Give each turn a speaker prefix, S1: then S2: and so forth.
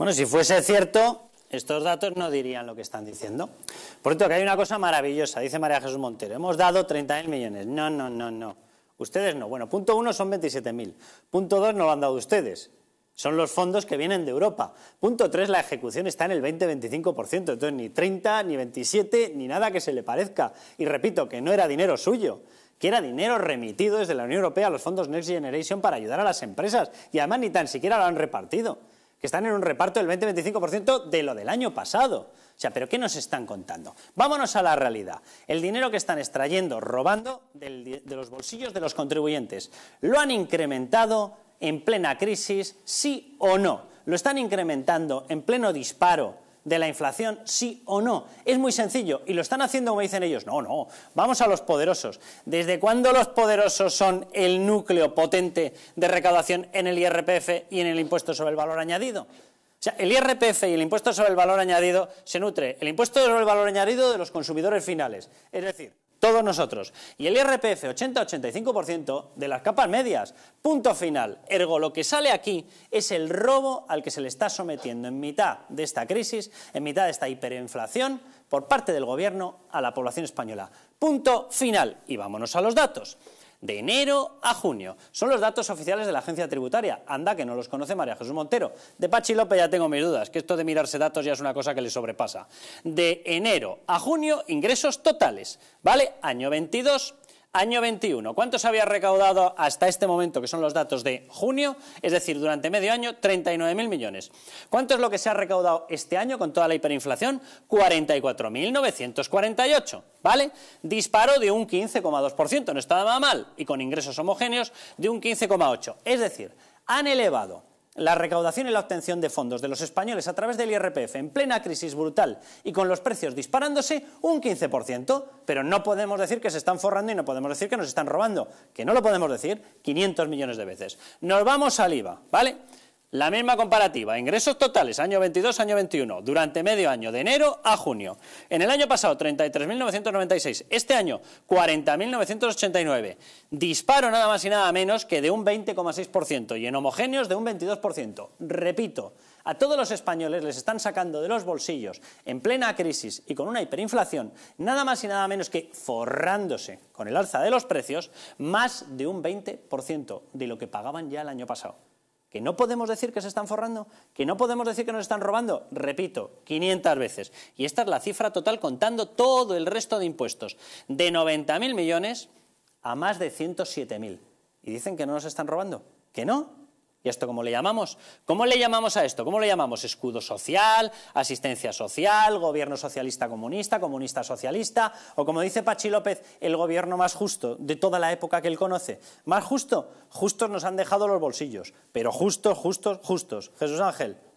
S1: Bueno, si fuese cierto, estos datos no dirían lo que están diciendo. Por cierto, que hay una cosa maravillosa, dice María Jesús Montero, hemos dado 30.000 millones. No, no, no, no. Ustedes no. Bueno, punto uno son 27.000. Punto dos no lo han dado ustedes. Son los fondos que vienen de Europa. Punto tres, la ejecución está en el 20-25%. Entonces, ni 30, ni 27, ni nada que se le parezca. Y repito, que no era dinero suyo que era dinero remitido desde la Unión Europea a los fondos Next Generation para ayudar a las empresas. Y además ni tan siquiera lo han repartido que están en un reparto del 20-25% de lo del año pasado. O sea, ¿pero qué nos están contando? Vámonos a la realidad. El dinero que están extrayendo, robando de los bolsillos de los contribuyentes, ¿lo han incrementado en plena crisis, sí o no? ¿Lo están incrementando en pleno disparo? de la inflación, sí o no. Es muy sencillo y lo están haciendo como dicen ellos. No, no, vamos a los poderosos. ¿Desde cuándo los poderosos son el núcleo potente de recaudación en el IRPF y en el impuesto sobre el valor añadido? O sea, el IRPF y el impuesto sobre el valor añadido se nutre el impuesto sobre el valor añadido de los consumidores finales, es decir, todos nosotros. Y el IRPF 80-85% de las capas medias. Punto final. Ergo, lo que sale aquí es el robo al que se le está sometiendo en mitad de esta crisis, en mitad de esta hiperinflación, por parte del Gobierno a la población española. Punto final. Y vámonos a los datos de enero a junio. Son los datos oficiales de la agencia tributaria. Anda, que no los conoce María Jesús Montero. De Pachi López ya tengo mis dudas, que esto de mirarse datos ya es una cosa que le sobrepasa. De enero a junio, ingresos totales, ¿vale? Año 22, Año 21, ¿cuánto se había recaudado hasta este momento, que son los datos de junio? Es decir, durante medio año, 39.000 millones. ¿Cuánto es lo que se ha recaudado este año con toda la hiperinflación? 44.948, ¿vale? Disparo de un 15,2%, no está nada mal, y con ingresos homogéneos de un 15,8%. Es decir, han elevado la recaudación y la obtención de fondos de los españoles a través del IRPF en plena crisis brutal y con los precios disparándose un 15%, pero no podemos decir que se están forrando y no podemos decir que nos están robando, que no lo podemos decir 500 millones de veces. Nos vamos al IVA, ¿vale? La misma comparativa, ingresos totales año 22, año 21, durante medio año, de enero a junio. En el año pasado 33.996, este año 40.989. Disparo nada más y nada menos que de un 20,6% y en homogéneos de un 22%. Repito, a todos los españoles les están sacando de los bolsillos, en plena crisis y con una hiperinflación, nada más y nada menos que forrándose con el alza de los precios, más de un 20% de lo que pagaban ya el año pasado que no podemos decir que se están forrando, que no podemos decir que nos están robando, repito, 500 veces. Y esta es la cifra total contando todo el resto de impuestos, de 90.000 millones a más de 107.000. Y dicen que no nos están robando, que no, ¿Y esto cómo le llamamos? ¿Cómo le llamamos a esto? ¿Cómo le llamamos? Escudo social, asistencia social, gobierno socialista comunista, comunista socialista, o como dice Pachi López, el gobierno más justo de toda la época que él conoce. ¿Más justo? Justos nos han dejado los bolsillos, pero justos, justos, justos. Jesús Ángel,